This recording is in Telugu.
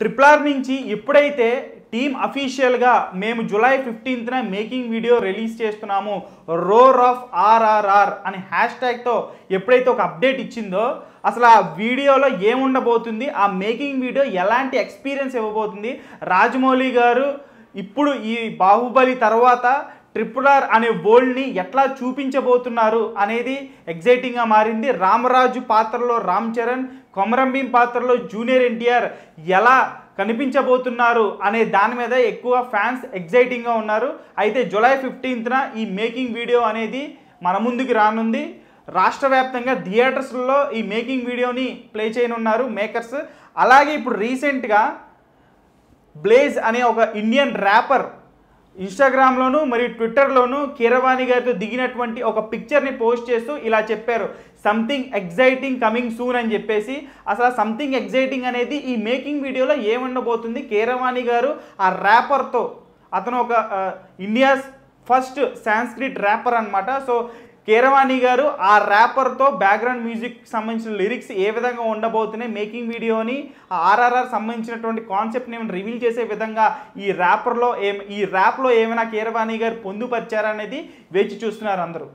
ట్రిప్లార్ నుంచి ఎప్పుడైతే టీమ్ అఫీషియల్గా మేము జూలై ఫిఫ్టీన్త్న మేకింగ్ వీడియో రిలీజ్ చేస్తున్నాము రోర్ ఆఫ్ ఆర్ఆర్ఆర్ అనే హ్యాష్ ట్యాగ్తో ఎప్పుడైతే ఒక అప్డేట్ ఇచ్చిందో అసలు ఆ వీడియోలో ఏముండబోతుంది ఆ మేకింగ్ వీడియో ఎలాంటి ఎక్స్పీరియన్స్ ఇవ్వబోతుంది రాజమౌళి గారు ఇప్పుడు ఈ బాహుబలి తర్వాత ఆర్ అనే బోల్డ్ని ఎట్లా చూపించబోతున్నారు అనేది ఎగ్జైటింగ్గా మారింది రామరాజు పాత్రలో రామ్ చరణ్ కొమరంభీం పాత్రలో జూనియర్ ఎన్టీఆర్ ఎలా కనిపించబోతున్నారు అనే దాని మీద ఎక్కువ ఫ్యాన్స్ ఎగ్జైటింగ్గా ఉన్నారు అయితే జూలై ఫిఫ్టీన్త్న ఈ మేకింగ్ వీడియో అనేది మన ముందుకు రానుంది రాష్ట్ర వ్యాప్తంగా థియేటర్స్లో ఈ మేకింగ్ వీడియోని ప్లే చేయనున్నారు మేకర్స్ అలాగే ఇప్పుడు రీసెంట్గా బ్లేజ్ అనే ఒక ఇండియన్ ర్యాపర్ ఇన్స్టాగ్రామ్లోను మరియు ట్విట్టర్లోను కీరవాణి గారితో దిగినటువంటి ఒక పిక్చర్ని పోస్ట్ చేస్తూ ఇలా చెప్పారు సంథింగ్ ఎగ్జైటింగ్ కమింగ్ సూన్ అని చెప్పేసి అసలు సంథింగ్ ఎగ్జైటింగ్ అనేది ఈ మేకింగ్ వీడియోలో ఏమండబోతుంది కీరవాణి గారు ఆ ర్యాపర్తో అతను ఒక ఇండియాస్ ఫస్ట్ సాంస్క్రిట్ ర్యాపర్ అనమాట సో కీరవాణి గారు ఆ ర్యాపర్తో బ్యాక్గ్రౌండ్ మ్యూజిక్ సంబంధించిన లిరిక్స్ ఏ విధంగా ఉండబోతున్నాయి మేకింగ్ వీడియోని ఆర్ఆర్ఆర్ సంబంధించినటువంటి కాన్సెప్ట్ని ఏమైనా రివీల్ చేసే విధంగా ఈ ర్యాపర్లో ఏ ఈ ర్యాప్లో ఏమైనా కీరవాణి గారు పొందుపరిచారనేది వేచి చూస్తున్నారు అందరూ